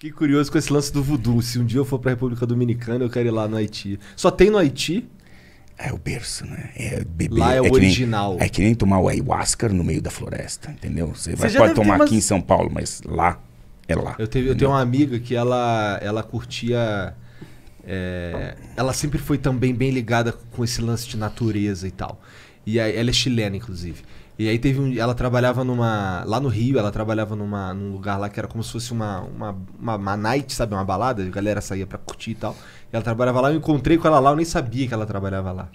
Que curioso com esse lance do voodoo. Se um dia eu for para a República Dominicana, eu quero ir lá no Haiti. Só tem no Haiti? É o berço, né? É beber. Lá é, é o é original. Nem, é que nem tomar o ayahuasca no meio da floresta, entendeu? Você, Você vai, pode tomar umas... aqui em São Paulo, mas lá é lá. Eu, teve, eu tenho uma amiga que ela, ela curtia. É, ela sempre foi também bem ligada com esse lance de natureza e tal. E ela é chilena, inclusive. E aí teve um, ela trabalhava numa lá no Rio, ela trabalhava numa num lugar lá que era como se fosse uma uma, uma, uma night, sabe, uma balada, a galera saía para curtir e tal. E ela trabalhava lá, eu encontrei com ela lá, eu nem sabia que ela trabalhava lá.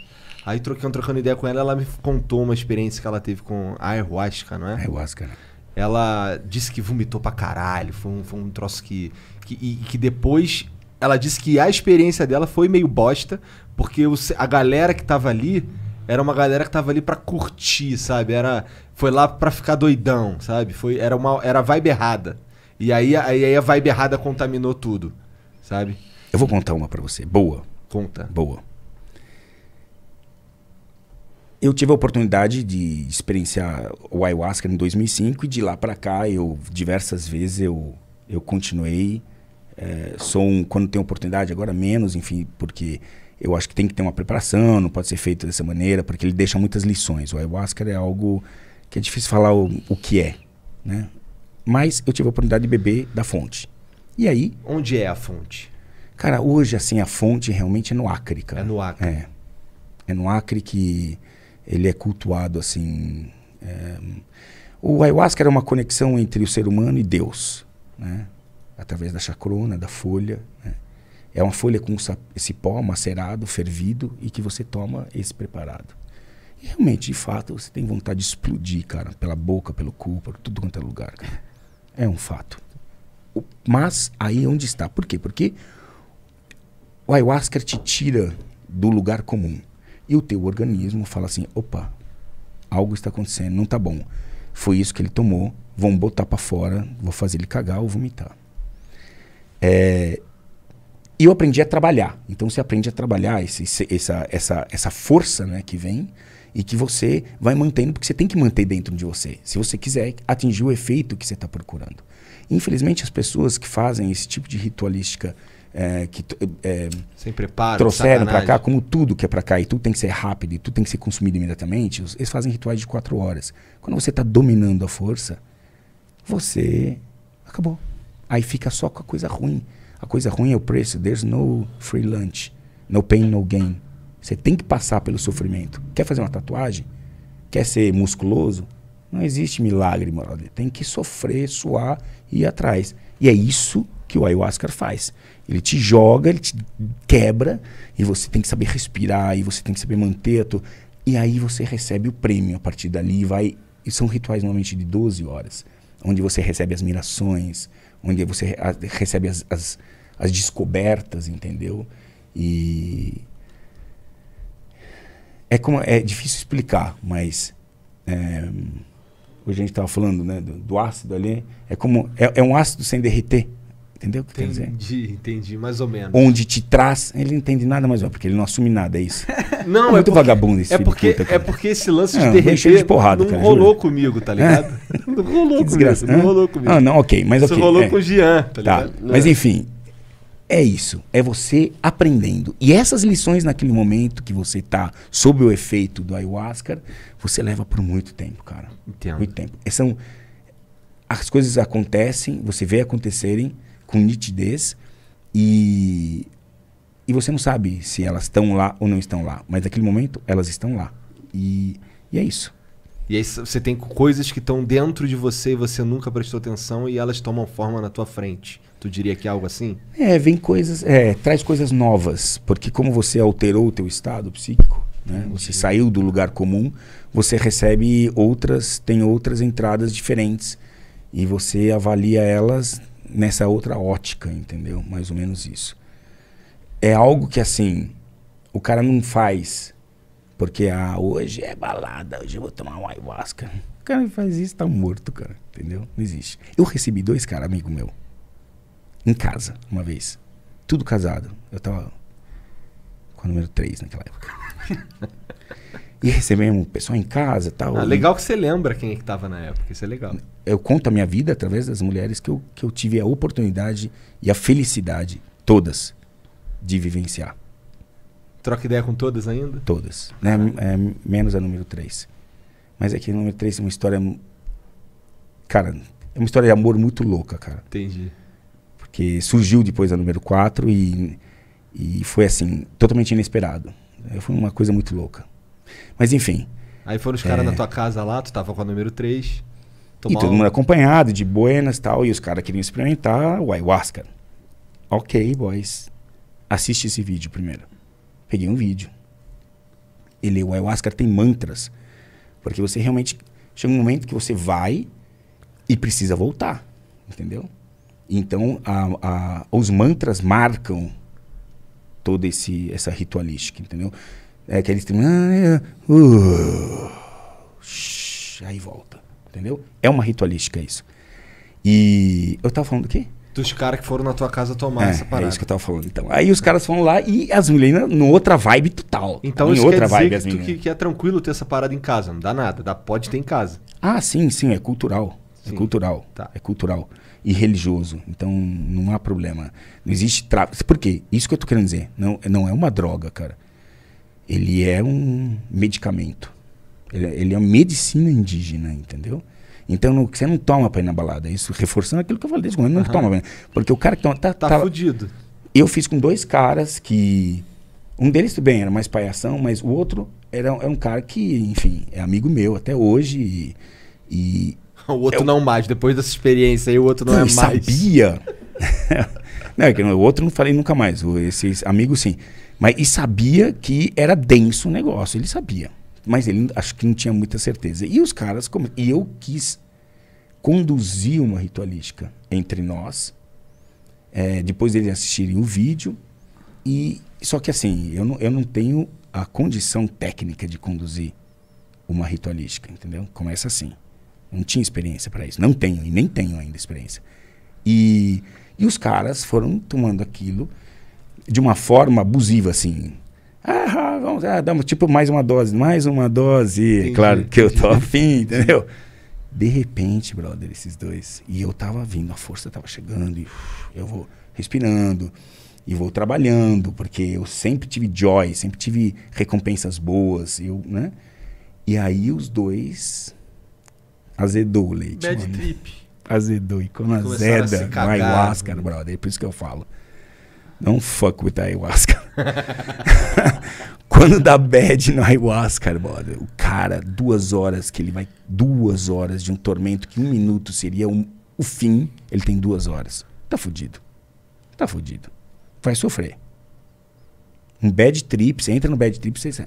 Aí trocando, trocando ideia com ela, ela me contou uma experiência que ela teve com a ayahuasca, não é? Ayahuasca. Né? Ela disse que vomitou pra caralho, foi um, foi um troço que que, e, que depois ela disse que a experiência dela foi meio bosta, porque o, a galera que tava ali era uma galera que tava ali para curtir, sabe? Era foi lá para ficar doidão, sabe? Foi era uma era vibe errada. E aí, aí a vibe errada contaminou tudo, sabe? Eu vou contar uma para você, boa. Conta. Boa. Eu tive a oportunidade de experienciar o ayahuasca em 2005 e de lá para cá eu diversas vezes eu eu continuei é, sou um, quando tenho oportunidade agora menos, enfim, porque eu acho que tem que ter uma preparação, não pode ser feito dessa maneira, porque ele deixa muitas lições. O ayahuasca é algo que é difícil falar o, o que é, né? Mas eu tive a oportunidade de beber da fonte. E aí... Onde é a fonte? Cara, hoje, assim, a fonte realmente é no Acre, cara. É no Acre. É. É no Acre que ele é cultuado, assim... É... O ayahuasca era uma conexão entre o ser humano e Deus, né? Através da chacrona, da folha, né? É uma folha com esse pó macerado, fervido e que você toma esse preparado. E realmente, de fato, você tem vontade de explodir, cara, pela boca, pelo cu, por tudo quanto é lugar. Cara. É um fato. O, mas aí é onde está? Por quê? Porque o ayahuasca te tira do lugar comum. E o teu organismo fala assim: opa, algo está acontecendo, não está bom. Foi isso que ele tomou, vão botar para fora, vou fazer ele cagar ou vomitar. É, e eu aprendi a trabalhar. Então você aprende a trabalhar esse, esse, essa, essa, essa força né, que vem e que você vai mantendo, porque você tem que manter dentro de você, se você quiser atingir o efeito que você está procurando. Infelizmente, as pessoas que fazem esse tipo de ritualística é, que é, Sem preparo, trouxeram para cá, como tudo que é para cá, e tudo tem que ser rápido, e tudo tem que ser consumido imediatamente, eles fazem rituais de quatro horas. Quando você está dominando a força, você acabou. Aí fica só com a coisa ruim. A coisa ruim é o preço. There's no free lunch. No pain, no gain. Você tem que passar pelo sofrimento. Quer fazer uma tatuagem? Quer ser musculoso? Não existe milagre, moral. Tem que sofrer, suar e ir atrás. E é isso que o ayahuasca faz. Ele te joga, ele te quebra e você tem que saber respirar e você tem que saber manter. Tu... E aí você recebe o prêmio a partir dali. Vai... E são rituais normalmente de 12 horas, onde você recebe as mirações, onde você recebe as, as as descobertas, entendeu? E é como é difícil explicar, mas é, hoje a gente estava falando né, do, do, ácido ali, é como é, é, um ácido sem derreter, entendeu? O que entendi, quer dizer? entendi, mais ou menos. Onde te traz, ele não entende nada mais, ó, porque ele não assume nada, é isso. É não, é, muito porque, vagabundo esse é porque puta, é porque esse lance é, de é, derreter de porrada, não cara, rolou jura? comigo, tá ligado? É. não rolou comigo, não né? rolou comigo. Ah, não, ok, mas Isso ok. Isso rolou com o Jean, tá, tá ligado? Tá, mas enfim, é isso, é você aprendendo. E essas lições naquele momento que você está sob o efeito do ayahuasca, você leva por muito tempo, cara. Entendo. Muito tempo. É, são, as coisas acontecem, você vê acontecerem com nitidez e, e você não sabe se elas estão lá ou não estão lá. Mas naquele momento, elas estão lá. E, e é isso. E aí você tem coisas que estão dentro de você e você nunca prestou atenção e elas tomam forma na tua frente. Tu diria que é algo assim? É, vem coisas, é, traz coisas novas, porque como você alterou o teu estado psíquico, né? Você saiu do lugar comum, você recebe outras, tem outras entradas diferentes e você avalia elas nessa outra ótica, entendeu? Mais ou menos isso. É algo que assim, o cara não faz porque ah, hoje é balada, hoje eu vou tomar um ayahuasca. O cara que faz isso tá morto, cara, entendeu? Não existe. Eu recebi dois cara amigo meu em casa, uma vez. Tudo casado. Eu tava com o número 3 naquela época. e recebemos o pessoal em casa tal. Ah, legal que você lembra quem é que tava na época, isso é legal. Eu conto a minha vida através das mulheres que eu, que eu tive a oportunidade e a felicidade, todas, de vivenciar. Troca ideia com todas ainda? Todas. Né? É, menos a número 3. Mas é que a número 3 é uma história. Cara, é uma história de amor muito louca, cara. Entendi que surgiu depois da número 4 e, e foi assim, totalmente inesperado. É, foi uma coisa muito louca. Mas enfim. Aí foram os caras é... na tua casa lá, tu tava com a número 3. E todo mundo acompanhado, de buenas e tal, e os caras queriam experimentar o ayahuasca. Ok, boys. Assiste esse vídeo primeiro. Peguei um vídeo. Ele, o ayahuasca tem mantras. Porque você realmente chega um momento que você vai e precisa voltar. Entendeu? Então, a, a, os mantras marcam toda esse, essa ritualística, entendeu? É que eles têm. Ah, é, uh, aí volta, entendeu? É uma ritualística isso. E eu tava falando do quê? Dos caras que foram na tua casa tomar é, essa é parada. É isso que eu tava falando. Então, aí os caras foram lá e as meninas numa outra vibe total. Então, em isso outra quer dizer vibe, que, tu, que, que, é tranquilo ter essa parada em casa, não dá nada, dá, pode ter em casa. Ah, sim, sim, é cultural. É sim. É cultural. Tá. É cultural e religioso. Então não há problema. Não existe tráfico. Por quê? Isso que eu tô querendo dizer. Não, não é uma droga, cara. Ele é um medicamento. Ele, é, ele é uma medicina indígena, entendeu? Então não, você não toma pra ir na balada. Isso reforçando aquilo que eu falei desde o não uhum. toma. Porque o cara que toma. Tá, tá, tá fudido. Eu fiz com dois caras que. Um deles, tudo bem, era mais palhação, mas o outro era, era é um cara que, enfim, é amigo meu até hoje. e, e O outro eu... É não mais. Depois dessa experiência aí, o outro não, não é mais. sabia? não, é que o outro não falei nunca mais. Esse amigo, sim. Mas e sabia que era denso o negócio. Ele sabia. Mas ele acho que não tinha muita certeza. E os caras... Como, e eu quis conduzir uma ritualística entre nós. É, depois deles assistirem o vídeo. E só que assim, eu não, eu não tenho a condição técnica de conduzir uma ritualística, entendeu? Começa assim. Não tinha experiência para isso. Não tenho e nem tenho ainda experiência. E, e os caras foram tomando aquilo de uma forma abusiva, assim. Ah, vamos, ah, tipo, mais uma dose, mais uma dose. Entendi. Claro que eu tô afim, entendeu? De repente, brother, esses dois. E eu tava vindo, a força tava chegando, e eu vou respirando, e vou trabalhando, porque eu sempre tive joy, sempre tive recompensas boas, eu, né? E aí os dois Azedou o leite. Bad mano. trip. Azedou. E quando azeda, cagar, ayahuasca, mano. brother. É por isso que eu falo. Não fuck with ayahuasca. quando dá bad no ayahuasca, brother, o cara, duas horas que ele vai. Duas horas de um tormento que um minuto seria um, o fim, ele tem duas horas. Tá fudido. Tá fudido. Vai sofrer. Um bad trip, você entra no bad trip, você.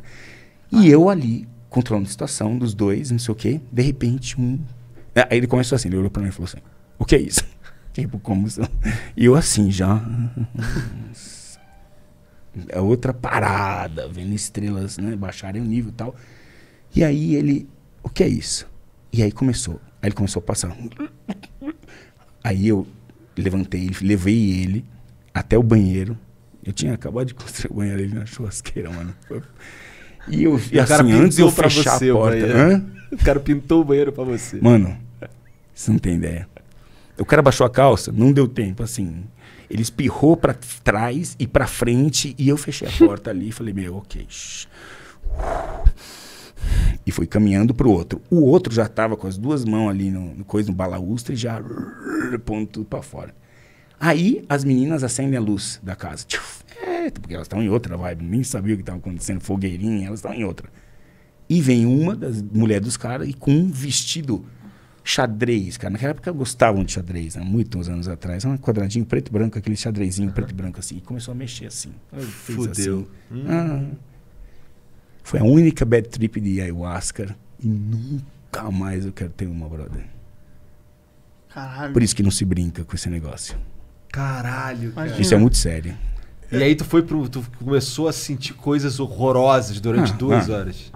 E eu ali, controlando a situação dos dois, não sei o quê. De repente, um. Ah, aí ele começou assim, ele olhou pra mim e falou assim: O que é isso? tipo, como. E eu assim já. é outra parada, vendo estrelas né, baixarem o nível e tal. E aí ele, o que é isso? E aí começou, aí ele começou a passar. Aí eu levantei, levei ele até o banheiro. Eu tinha acabado de construir o banheiro ali na churrasqueira, mano. E eu e assim, antes de eu fechar você, a porta. O, Hã? o cara pintou o banheiro para você. Mano, você não tem ideia. O cara baixou a calça, não deu tempo, assim. Ele espirrou para trás e para frente e eu fechei a porta ali e falei, meu, ok. E fui caminhando pro outro. O outro já tava com as duas mãos ali no, no coisa, no balaustre, e já pondo tudo pra fora. Aí as meninas acendem a luz da casa. Tchuf, é, porque elas estão em outra vibe, nem sabia o que estava acontecendo, fogueirinha, elas estão em outra. E vem uma das mulheres dos caras e com um vestido xadrez, cara. Naquela época gostavam de xadrez, né? muitos anos atrás. É um quadradinho preto e branco, aquele xadrezinho uhum. preto e branco assim. E começou a mexer assim. Fudeu. Assim. Hum. Ah. Foi a única bad trip de ayahuasca. E nunca mais eu quero ter uma, brother. Caralho. Por isso que não se brinca com esse negócio. Caralho, cara. Isso é muito sério. E aí tu foi pro. Tu começou a sentir coisas horrorosas durante ah, duas ah. horas.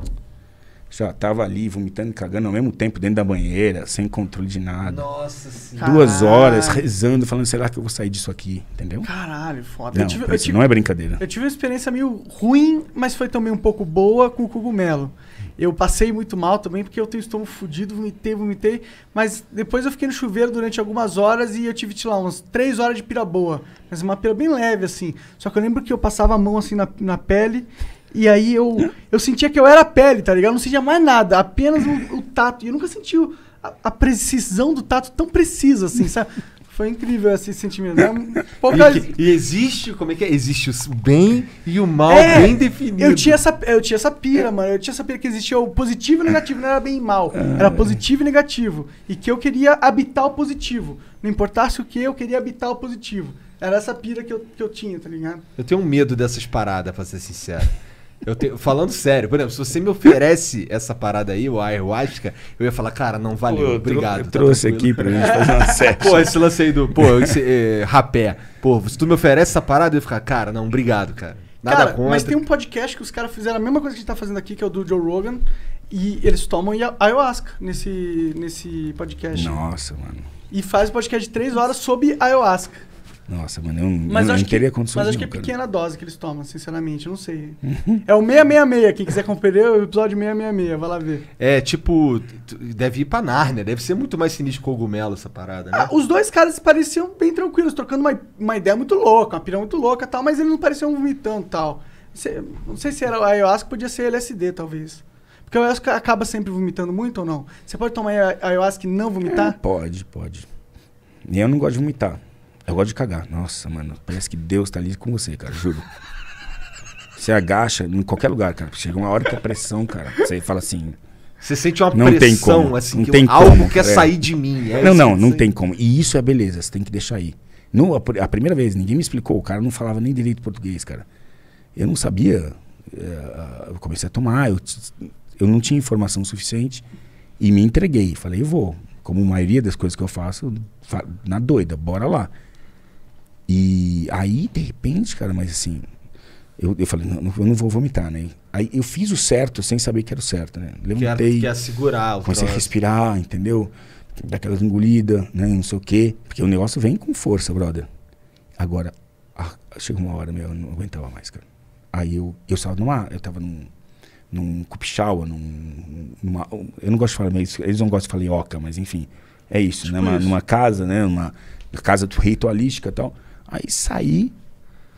Já tava ali, vomitando e cagando ao mesmo tempo dentro da banheira, sem controle de nada. Nossa senhora. Duas horas rezando, falando, será que eu vou sair disso aqui? Entendeu? Caralho, foda. Não, eu tive, eu tive, não é brincadeira. Eu tive uma experiência meio ruim, mas foi também um pouco boa com o cogumelo. Eu passei muito mal também, porque eu tenho estômago fodido, vomitei, vomitei. Mas depois eu fiquei no chuveiro durante algumas horas e eu tive, sei lá, umas três horas de pira boa. Mas uma pira bem leve, assim. Só que eu lembro que eu passava a mão, assim, na, na pele. E aí eu, eu sentia que eu era a pele, tá ligado? Eu não sentia mais nada, apenas o, o tato. E eu nunca senti o, a, a, precisão do tato tão precisa, assim, sabe? foi incrível esse sentimento. É e, que, e, existe, como é que é? Existe o bem e o mal é, bem definido. Eu tinha, essa, eu tinha essa pira, mano. Eu tinha essa pira que existia o positivo e o negativo. Não era bem e mal. É. Era positivo e negativo. E que eu queria habitar o positivo. Não importasse o que, eu queria habitar o positivo. Era essa pira que eu, que eu tinha, tá ligado? Eu tenho um medo dessas paradas, pra ser sincero. Eu te... Falando sério, por exemplo, se você me oferece essa parada aí, o ayahuasca, eu ia falar, cara, não valeu, pô, obrigado. Eu tá trouxe tranquilo. aqui pra gente fazer uma set. pô, esse lance aí do. Pô, esse é, rapé. Pô, se tu me oferece essa parada, eu ia ficar, cara, não, obrigado, cara. Nada cara, contra. Mas tem um podcast que os caras fizeram a mesma coisa que a gente tá fazendo aqui, que é o do Joe Rogan. E eles tomam ayahuasca nesse, nesse podcast. Nossa, mano. E faz o podcast de três horas sobre ayahuasca. Nossa, mano, eu mas não, eu não teria que, condições. Mas acho que é cara. pequena dose que eles tomam, sinceramente, não sei. Uhum. é o 666, quem quiser conferir, é o episódio 666, vai lá ver. É, tipo, deve ir pra Nárnia, deve ser muito mais sinistro cogumelo essa parada, né? Ah, os dois caras pareciam bem tranquilos, trocando uma, uma ideia muito louca, uma pirão muito louca tal, mas eles não pareciam vomitando tal. Não sei se era o ayahuasca, podia ser LSD, talvez. Porque o ayahuasca acaba sempre vomitando muito ou não? Você pode tomar ayahuasca e não vomitar? É, pode, pode. E eu não gosto de vomitar. Eu gosto de cagar. Nossa, mano, parece que Deus tá ali com você, cara, juro. Você agacha em qualquer lugar, cara. Chega uma hora que a pressão, cara. Você fala assim. Você sente uma não pressão, como, assim, não tem como, algo quer é. sair de mim. É não, não, não tem como. E isso é beleza, você tem que deixar aí. No, a, a, primeira vez, ninguém me explicou, o cara não falava nem direito português, cara. Eu não sabia. É, eu comecei a tomar, eu, eu não tinha informação suficiente e me entreguei. Falei, eu vou. Como a maioria das coisas que eu faço, na doida, bora lá. E aí, de repente, cara, mas assim, eu, eu falei, não, eu não vou vomitar, né? Aí eu fiz o certo sem saber que era o certo, né? Levantei. Que ia segurar o Comecei troço. a respirar, entendeu? daquela engolida né? Não sei o quê. Porque o negócio vem com força, brother. Agora, ah, chegou uma hora, meu, eu não aguentava mais, cara. Aí eu, eu estava numa. Eu estava num num cupixaua, num, numa, eu não gosto de falar isso, eles não gostam de falar ioca, mas enfim, é isso, tipo né? Uma, Numa casa, né? Uma casa ritualística e tal. Aí saí,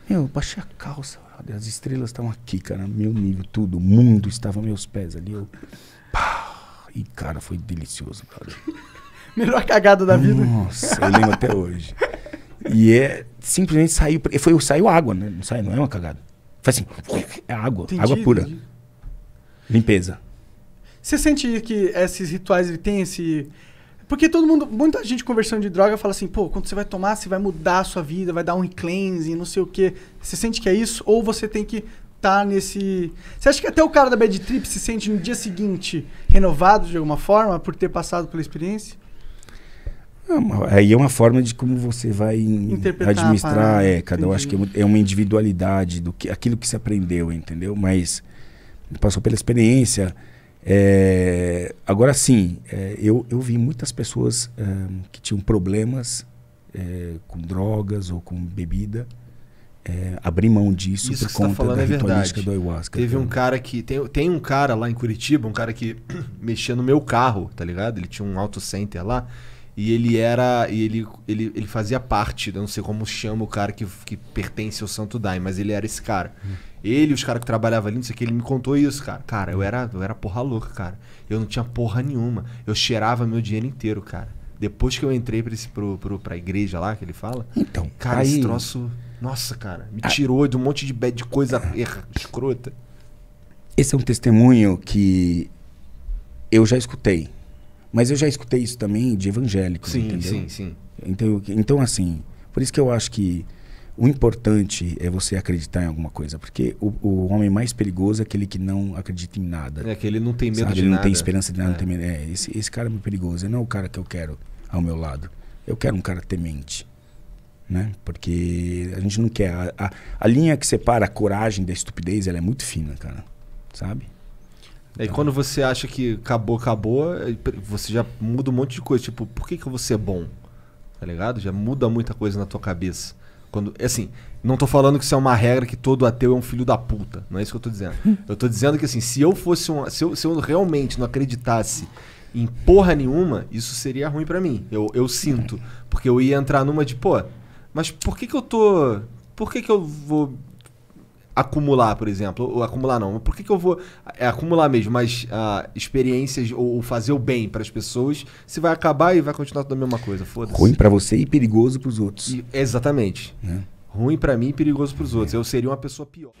meu, eu baixei a calça. As estrelas estavam aqui, cara. Meu nível, tudo. O mundo estava aos meus pés ali. Eu, e, cara, foi delicioso, Melhor cagada da vida. Nossa, eu lembro até hoje. E é simplesmente saiu. Foi, saiu água, né? Não, sai, não é uma cagada. Faz assim, é água, entendi, água pura. Entendi. Limpeza. Você sente que esses rituais ele tem esse, porque todo mundo, muita gente conversando de droga fala assim, pô, quando você vai tomar, você vai mudar a sua vida, vai dar um cleansing, não sei o quê. Você sente que é isso? Ou você tem que estar tá nesse. Você acha que até o cara da Bad Trip se sente no dia seguinte renovado de alguma forma por ter passado pela experiência? Ah, aí é uma forma de como você vai administrar, é, cada eu acho que é, é uma individualidade do que aquilo que se aprendeu, entendeu? Mas passou pela experiência, é, agora sim, é, eu, eu vi muitas pessoas é, que tinham problemas é, com drogas ou com bebida. É, abrir mão disso Isso por tá conta tá da é verdade do ayahuasca. Teve então. um cara que. Tem, tem um cara lá em Curitiba, um cara que mexia no meu carro, tá ligado? Ele tinha um auto center lá. E ele era. E ele, ele, ele fazia parte, não sei como chama o cara que, que pertence ao Santo Daime, mas ele era esse cara. Hum. Ele os caras que trabalhavam ali, não sei o que, ele me contou isso, cara. Cara, eu era, eu era porra louca, cara. Eu não tinha porra nenhuma. Eu cheirava meu dinheiro inteiro, cara. Depois que eu entrei pra, esse, pro, pro, pra igreja lá, que ele fala. Então. Cara, aí... esse troço. Nossa, cara. Me ah. tirou de um monte de, de coisa erra, escrota. Esse é um testemunho que eu já escutei. Mas eu já escutei isso também de evangélicos, sim, entendeu? Sim, sim. Então, então, assim, por isso que eu acho que o importante é você acreditar em alguma coisa, porque o, o, homem mais perigoso é aquele que não acredita em nada. É aquele não tem medo sabe? de ele nada. Ele não tem esperança de nada, é. não tem medo. É, esse, esse cara é muito perigoso, ele é não é o cara que eu quero ao meu lado. Eu quero um cara temente, né? Porque a gente não quer... A, a, a linha que separa a coragem da estupidez, ela é muito fina, cara, sabe? Então. E quando você acha que acabou, acabou, você já muda um monte de coisa. Tipo, por que, que eu vou ser é bom? Tá ligado? Já muda muita coisa na tua cabeça. Quando, é assim, não tô falando que isso é uma regra que todo ateu é um filho da puta. Não é isso que eu tô dizendo. Eu tô dizendo que assim, se eu fosse um. Se eu, se eu realmente não acreditasse em porra nenhuma, isso seria ruim para mim. Eu, eu sinto. Porque eu ia entrar numa de, pô, mas por que que eu tô. Por que que eu vou acumular, por exemplo. Ou, acumular não. Por que, que eu vou é, acumular mesmo? Mas ah, experiências ou, ou, fazer o bem para as pessoas, se vai acabar e vai continuar tudo a mesma coisa. Foda-se. Ruim para você e perigoso para os outros. E, exatamente. É. Ruim para mim e perigoso para os outros. Eu seria uma pessoa pior.